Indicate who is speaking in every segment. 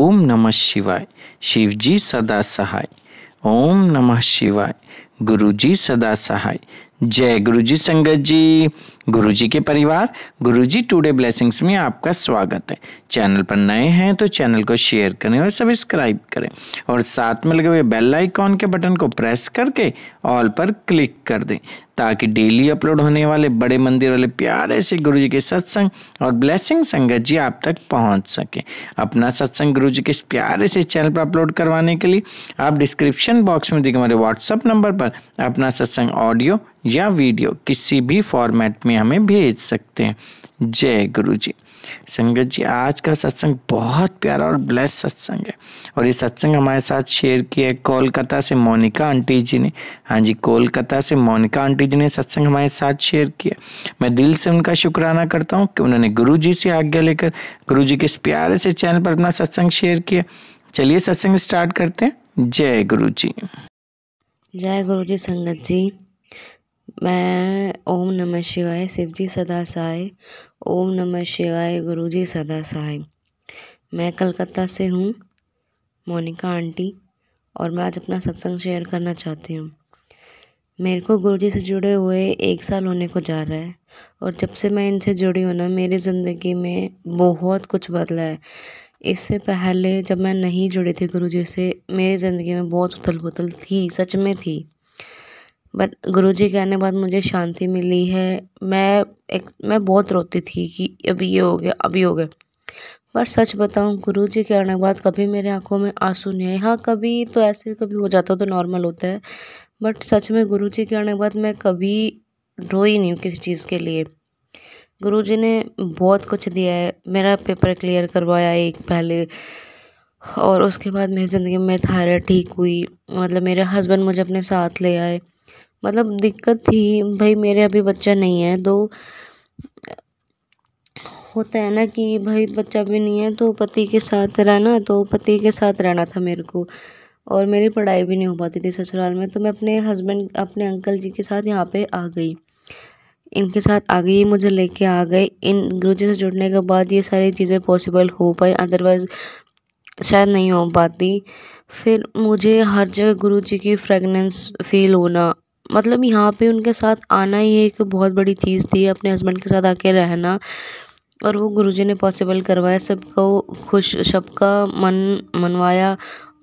Speaker 1: ओम नमः शिवाय शिव जी सदा सहाय ओम नमः शिवाय गुरु जी सदा सहाय जय गुरु जी संगत जी गुरुजी के परिवार गुरुजी टुडे ब्लेसिंग्स में आपका स्वागत है चैनल पर नए हैं तो चैनल को शेयर करें और सब्सक्राइब करें और साथ में लगे हुए बेल आइकॉन के बटन को प्रेस करके ऑल पर क्लिक कर दें ताकि डेली अपलोड होने वाले बड़े मंदिर वाले प्यारे से गुरु जी के सत्संग और ब्लेसिंग संगत जी आप तक पहुंच सके अपना सत्संग गुरु जी के इस प्यारे से चैनल पर अपलोड करवाने के लिए आप डिस्क्रिप्शन बॉक्स में दिखे हमारे व्हाट्सअप नंबर पर अपना सत्संग ऑडियो या वीडियो किसी भी फॉर्मेट में हमें भेज सकते हैं जय गुरु जी संगत जी आज का सत्संग बहुत प्यारा और ब्लेस सत्संग है और ये सत्संग हमारे साथ शेयर किया है कोलकाता से मोनिका आंटी जी ने हाँ जी कोलकाता से मोनिका आंटी जी ने सत्संग हमारे साथ शेयर किया मैं दिल से उनका शुक्राना करता हूँ कि उन्होंने गुरु जी से आज्ञा लेकर गुरु जी के इस प्यारे से चैनल पर अपना सत्संग शेयर किया चलिए सत्संग स्टार्ट करते हैं जय गुरु जी
Speaker 2: जय गुरु जी संगत जी मैं ओम नमः शिवाय शिव जी सदा साय ओम नमः शिवाय गुरु जी सदा साय मैं कलकत्ता से हूँ मोनिका आंटी और मैं आज अपना सत्संग शेयर करना चाहती हूँ मेरे को गुरु जी से जुड़े हुए एक साल होने को जा रहा है और जब से मैं इनसे जुड़ी हूँ ना मेरी ज़िंदगी में बहुत कुछ बदला है इससे पहले जब मैं नहीं जुड़ी थी गुरु जी से मेरी ज़िंदगी में बहुत उथल पुथल थी सच में थी बट गुरु जी के आने के बाद मुझे शांति मिली है मैं एक मैं बहुत रोती थी कि अभी ये हो गया अभी हो गया पर सच बताऊं गुरु जी के आने के बाद कभी मेरे आंखों में आंसू नहीं आए हाँ कभी तो ऐसे कभी हो जाता तो नॉर्मल होता है बट सच में गुरु जी के आने के बाद मैं कभी रोई नहीं हूँ किसी चीज़ के लिए गुरु जी ने बहुत कुछ दिया है मेरा पेपर क्लियर करवाया एक पहले और उसके बाद मेरी ज़िंदगी में थायराइड ठीक हुई मतलब मेरे हस्बैंड मुझे अपने साथ ले आए मतलब दिक्कत थी भाई मेरे अभी बच्चा नहीं है तो होता है ना कि भाई बच्चा भी नहीं है तो पति के साथ रहना तो पति के साथ रहना था मेरे को और मेरी पढ़ाई भी नहीं हो पाती थी ससुराल में तो मैं अपने हस्बैंड अपने अंकल जी के साथ यहाँ पे आ गई इनके साथ आ गई मुझे लेके आ गए इन गुरु जी से जुड़ने के बाद ये सारी चीज़ें पॉसिबल हो पाई अदरवाइज़ शायद नहीं हो पाती फिर मुझे हर जगह गुरु जी की फ्रेगनेंस फील होना मतलब यहाँ पे उनके साथ आना ही एक बहुत बड़ी चीज़ थी अपने हस्बैंड के साथ आके रहना और वो गुरुजी ने पॉसिबल करवाया सबको खुश सबका मन मनवाया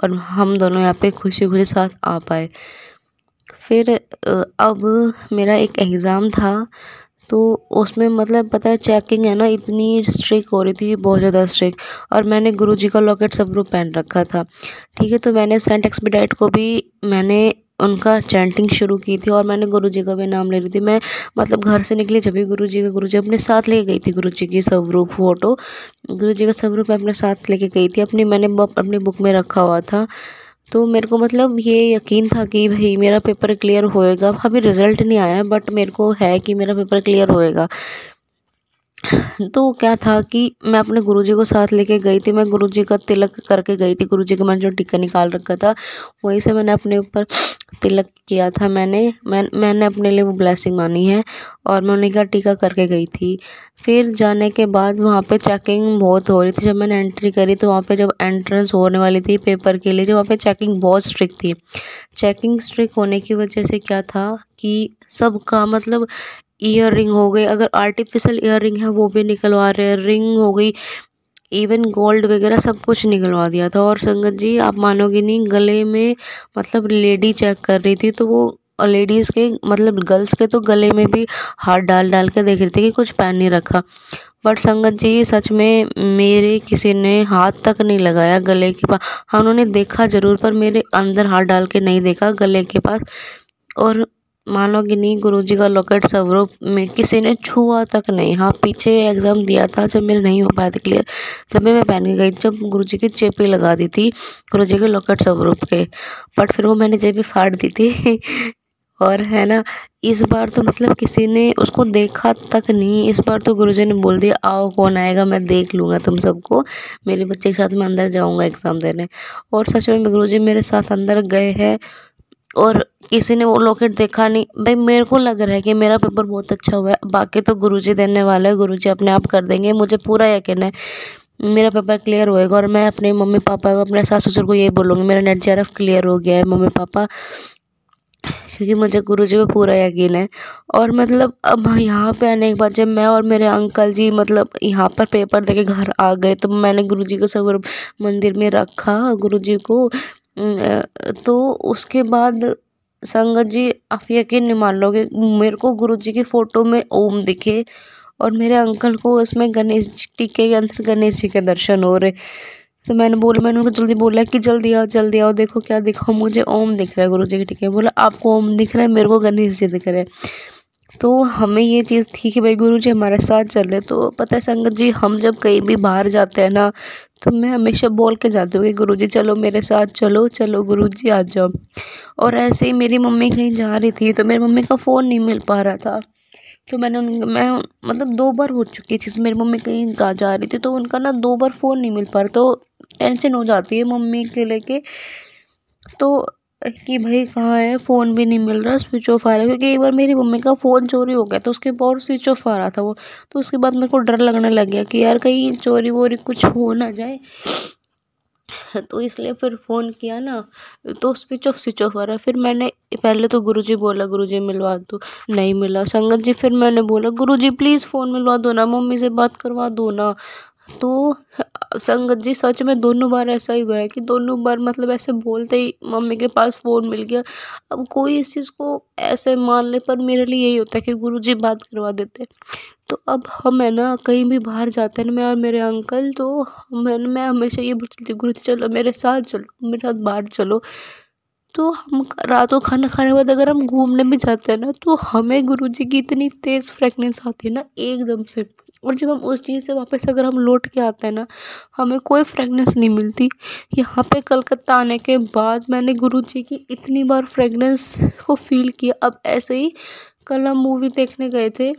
Speaker 2: और हम दोनों यहाँ पे खुशी खुशी साथ आ पाए फिर अब मेरा एक एग्ज़ाम था तो उसमें मतलब पता है चेकिंग है ना इतनी स्ट्रिक हो रही थी बहुत ज़्यादा स्ट्रिक और मैंने गुरुजी का लॉकेट सब रूप पहन रखा था ठीक है तो मैंने सेंट एक्सपीडाइट को भी मैंने उनका चैंटिंग शुरू की थी और मैंने गुरु जी का भी नाम ले ली थी मैं मतलब घर से निकली जब भी गुरु जी का गुरु जी अपने साथ लेके गई थी गुरु जी की स्वरूप फोटो गुरु जी का स्वरूप मैं अपने साथ लेके गई थी अपनी मैंने अपनी बुक में रखा हुआ था तो मेरे को मतलब ये यकीन था कि भाई मेरा पेपर क्लियर होएगा अभी रिज़ल्ट नहीं आया बट मेरे को है कि मेरा पेपर क्लियर होएगा तो क्या था कि मैं अपने गुरुजी को साथ लेके गई थी मैं गुरुजी का तिलक करके गई थी गुरुजी का मैंने जो टिक्का निकाल रखा था वहीं से मैंने अपने ऊपर तिलक किया था मैंने मैं मैंने अपने लिए वो ब्लेसिंग मानी है और मैं उन्हीं का टीका करके गई थी फिर जाने के बाद वहाँ पे चेकिंग बहुत हो रही थी जब मैंने एंट्री करी तो वहाँ पे जब एंट्रेंस होने वाली थी पेपर के लिए जब तो वहाँ पे चेकिंग बहुत स्ट्रिक्ट थी चेकिंग स्ट्रिक्ट होने की वजह से क्या था कि सबका मतलब ईयर रिंग हो गए अगर आर्टिफिशियल ईयर रिंग है वो भी निकलवा रहे हैं रिंग हो गई इवन गोल्ड वगैरह सब कुछ निकलवा दिया था और संगत जी आप मानोगे नहीं गले में मतलब लेडी चेक कर रही थी तो वो लेडीज़ के मतलब गर्ल्स के तो गले में भी हाथ डाल डाल के देख रही थी कि कुछ पहन नहीं रखा बट संगत जी सच में मेरे किसी ने हाथ तक नहीं लगाया गले के पास हाँ उन्होंने देखा ज़रूर पर मेरे अंदर हाथ डाल के नहीं देखा गले के पास और मानो कि नहीं गुरुजी का लॉकेट स्वरूप में किसी ने छुआ तक नहीं हाँ पीछे एग्ज़ाम दिया था जब मेरे नहीं हो पाया था क्लियर तब भी मैं पहन के गई जब गुरुजी की चेपी लगा दी थी गुरुजी के लॉकेट स्वरूप के बट फिर वो मैंने चेपी फाड़ दी थी और है ना इस बार तो मतलब किसी ने उसको देखा तक नहीं इस बार तो जी ने बोल दिया आओ कौन आएगा मैं देख लूँगा तुम सबको मेरे बच्चे के साथ मैं अंदर जाऊँगा एग्ज़ाम देने और सच में जी मेरे साथ अंदर गए हैं और किसी ने वो लॉकेट देखा नहीं भाई मेरे को लग रहा है कि मेरा पेपर बहुत अच्छा हुआ है बाकी तो गुरुजी देने वाले हैं गुरुजी अपने आप कर देंगे मुझे पूरा यकीन है मेरा पेपर क्लियर होएगा और मैं अपने मम्मी पापा को अपने सास ससुर को यही बोलूँगी मेरा नेट जे क्लियर हो गया है मम्मी पापा क्योंकि मुझे गुरु जी पर पूरा यकीन है और मतलब अब यहाँ पे आने के बाद जब मैं और मेरे अंकल जी मतलब यहाँ पर पेपर दे के घर आ गए तो मैंने गुरु जी को सब मंदिर में रखा गुरु जी को तो उसके बाद संगत जी आप यकीन नहीं मान लोगे मेरे को गुरु जी की फ़ोटो में ओम दिखे और मेरे अंकल को उसमें गणेश टीके के अंदर गणेश जी के दर्शन हो रहे तो मैंने बोला मैंने उनको जल्दी बोला कि जल्दी आओ जल्दी आओ देखो क्या दिखाओ मुझे ओम दिख रहा है गुरु जी के टीके बोला आपको ओम दिख रहा है मेरे को गणेश जी दिख रहे हैं तो हमें ये चीज़ थी कि भाई गुरु जी हमारे साथ चल रहे तो पता है संगत जी हम जब कहीं भी बाहर जाते हैं ना तो मैं हमेशा बोल के जाती हूँ कि गुरु जी चलो मेरे साथ चलो चलो गुरु जी आ जाओ और ऐसे ही मेरी मम्मी कहीं जा रही थी तो मेरी मम्मी का फ़ोन नहीं मिल पा रहा था तो मैंने उन मैं मतलब दो बार हो चुकी है चीज़ मेरी मम्मी कहीं कहा जा रही थी तो उनका ना दो बार फ़ोन नहीं मिल पा रहा तो टेंशन हो जाती है मम्मी के लेके तो कि भाई कहाँ है फ़ोन भी नहीं मिल रहा स्विच ऑफ आ रहा है क्योंकि एक बार मेरी मम्मी का फ़ोन चोरी हो गया तो उसके बाद स्विच ऑफ आ रहा था वो तो उसके बाद मेरे को डर लगने लग गया कि यार कहीं चोरी वोरी कुछ हो ना जाए तो इसलिए फिर फ़ोन किया ना तो स्विच ऑफ स्विच ऑफ आ रहा है फिर मैंने पहले तो गुरुजी बोला गुरुजी मिलवा दो नहीं मिला संगत जी फिर मैंने बोला गुरुजी प्लीज़ फ़ोन मिलवा दो ना मम्मी से बात करवा दो ना तो संगत जी सच में दोनों बार ऐसा ही हुआ है कि दोनों बार मतलब ऐसे बोलते ही मम्मी के पास फ़ोन मिल गया अब कोई इस चीज़ को ऐसे मानने पर मेरे लिए यही होता है कि गुरु जी बात करवा देते तो अब हम है ना कहीं भी बाहर जाते हैं मैं और मेरे अंकल तो मैं मैं हमेशा ये बोलती गुरु जी चलो मेरे साथ चलो मेरे साथ बाहर चलो तो हम रात को खाना खाने के बाद अगर हम घूमने भी जाते हैं ना तो हमें गुरु जी की इतनी तेज़ फ्रेगनेंस आती है ना एकदम से और जब हम उस चीज़ से वापस अगर हम लौट के आते हैं ना हमें कोई फ्रेगनेंस नहीं मिलती यहाँ पे कलकत्ता आने के बाद मैंने गुरु जी की इतनी बार फ्रेगनेंस को फील किया अब ऐसे ही कल हम मूवी देखने गए थे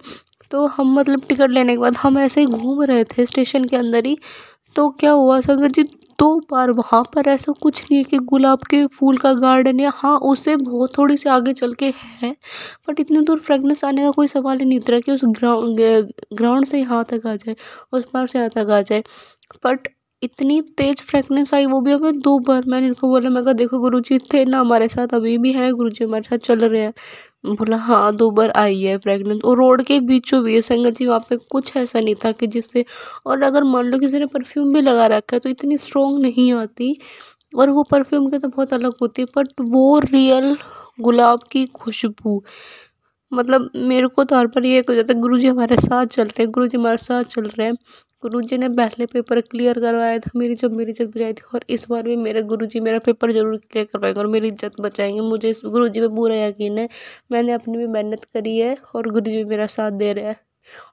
Speaker 2: तो हम मतलब टिकट लेने के बाद हम ऐसे ही घूम रहे थे स्टेशन के अंदर ही तो क्या हुआ संगत जी दो बार वहाँ पर ऐसा कुछ नहीं है कि गुलाब के फूल का गार्डन है हाँ उससे बहुत थोड़ी सी आगे चल के है बट इतनी दूर फ्रेगनेंस आने का कोई सवाल ही नहीं उतरा कि उस ग्राउंड ग्राउंड से यहाँ तक आ जाए उस पार से यहाँ तक आ जाए बट इतनी तेज फ्रेगनेंस आई वो भी हमें दो बार मैंने इनको बोला मैं कहा देखो गुरु जी थे ना हमारे साथ अभी भी हैं गुरु जी हमारे साथ चल रहे हैं बोला हाँ दो बार आई है प्रेग्नेंट और रोड के बीचों भी संगत जी वहाँ पे कुछ ऐसा नहीं था कि जिससे और अगर मान लो किसी ने परफ्यूम भी लगा रखा है तो इतनी स्ट्रॉन्ग नहीं आती और वो परफ्यूम के तो बहुत अलग होती है बट वो रियल गुलाब की खुशबू मतलब मेरे को तौर तो पर ये हो जाता है गुरु जी हमारे साथ चल रहे हैं गुरु जी हमारे साथ चल रहे हैं गुरु जी ने पहले पेपर क्लियर करवाया था मेरी जब मेरी इज्जत बचाई थी और इस बार भी मेरे गुरु जी मेरा पेपर जरूर क्लियर करवाएंगे और मेरी इज्जत बचाएंगे मुझे इस गुरु जी पर पूरा यकीन है मैंने अपनी भी मेहनत करी है और गुरु जी भी मेरा साथ दे रहे हैं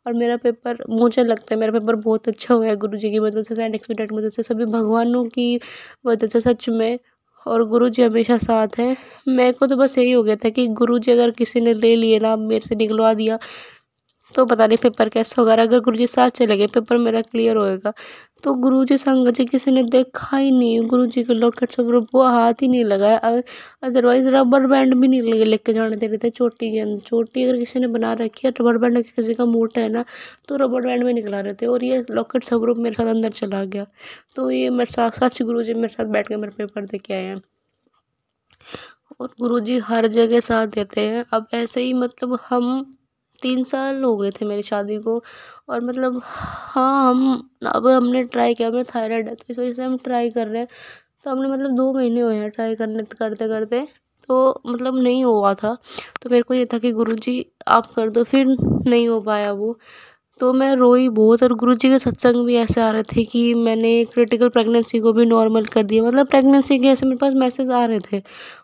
Speaker 2: और मेरा पेपर मुझे लगता है मेरा पेपर बहुत अच्छा हुआ है गुरु जी की मदद से साइंस एक्सपीडेंट मदद से सभी भगवानों की मदद से सच में और गुरु जी हमेशा साथ हैं मेरे को तो बस यही हो गया था कि गुरु जी अगर किसी ने ले लिए ना मेरे से निकलवा दिया तो पता नहीं पेपर कैसा होगा अगर गुरु जी साथ चले गए पेपर मेरा क्लियर होएगा तो गुरु जी संग जी किसी ने देखा ही नहीं गुरु जी के लॉकेट से वो हाथ ही नहीं लगाया अदरवाइज रबर बैंड भी नहीं लेके जाने दे रहे थे चोटी के अंदर चोटी अगर किसी ने बना रखी है रबर बैंड किसी का मोटा है ना तो रबर बैंड भी निकला रहे थे और ये लॉकेट सब ग्रुप मेरे साथ अंदर चला गया तो ये मेरे साथ साथ गुरु जी मेरे साथ बैठ के मेरे पेपर दे के आए हैं और गुरु जी हर जगह साथ देते हैं अब ऐसे ही मतलब हम तीन साल हो गए थे मेरी शादी को और मतलब हाँ हम अब हमने ट्राई किया मेरा थायराइड है तो इस वजह से हम ट्राई कर रहे हैं तो हमने मतलब दो महीने हुए हैं ट्राई करने करते करते तो मतलब नहीं हुआ था तो मेरे को ये था कि गुरु जी आप कर दो फिर नहीं हो पाया वो तो मैं रोई बहुत और गुरु जी के सत्संग भी ऐसे आ रहे थे कि मैंने क्रिटिकल प्रेगनेंसी को भी नॉर्मल कर दिया मतलब प्रेगनेंसी के ऐसे मेरे पास मैसेज आ रहे थे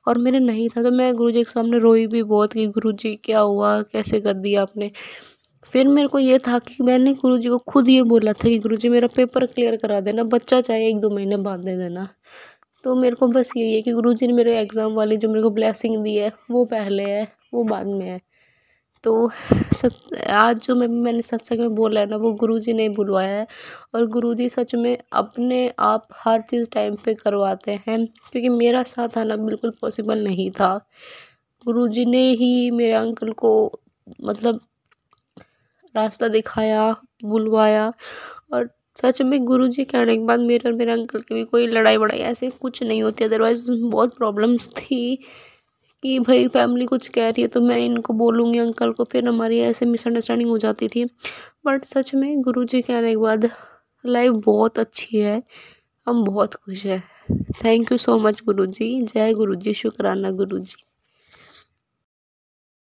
Speaker 2: और मेरे नहीं था तो मैं गुरु जी के सामने रोई भी बहुत कि गुरु जी क्या हुआ कैसे कर दिया आपने फिर मेरे को ये था कि मैंने गुरु जी को खुद ये बोला था कि गुरु जी मेरा पेपर क्लियर करा देना बच्चा चाहे एक दो महीने बाद दे देना तो मेरे को बस यही है कि गुरु जी ने मेरे एग्ज़ाम वाली जो मेरे को ब्लैसिंग दी है वो पहले है वो बाद में है तो सत आज जो मैं मैंने सत्संग में बोला है ना वो गुरुजी ने बुलवाया है और गुरुजी सच में अपने आप हर चीज़ टाइम पे करवाते हैं क्योंकि मेरा साथ आना बिल्कुल पॉसिबल नहीं था गुरुजी ने ही मेरे अंकल को मतलब रास्ता दिखाया बुलवाया और सच में गुरु जी कहने के बाद मेरे और मेरे अंकल की भी कोई लड़ाई वड़ाई ऐसे कुछ नहीं होती अदरवाइज़ बहुत प्रॉब्लम्स थी कि भाई फैमिली कुछ कह रही है तो मैं इनको बोलूँगी अंकल को फिर हमारी ऐसे मिसअंडरस्टैंडिंग हो जाती थी बट सच में गुरु जी के आने के बाद लाइफ बहुत अच्छी है हम बहुत खुश हैं थैंक यू सो मच गुरु जी जय गुरु जी शुक्राना गुरु जी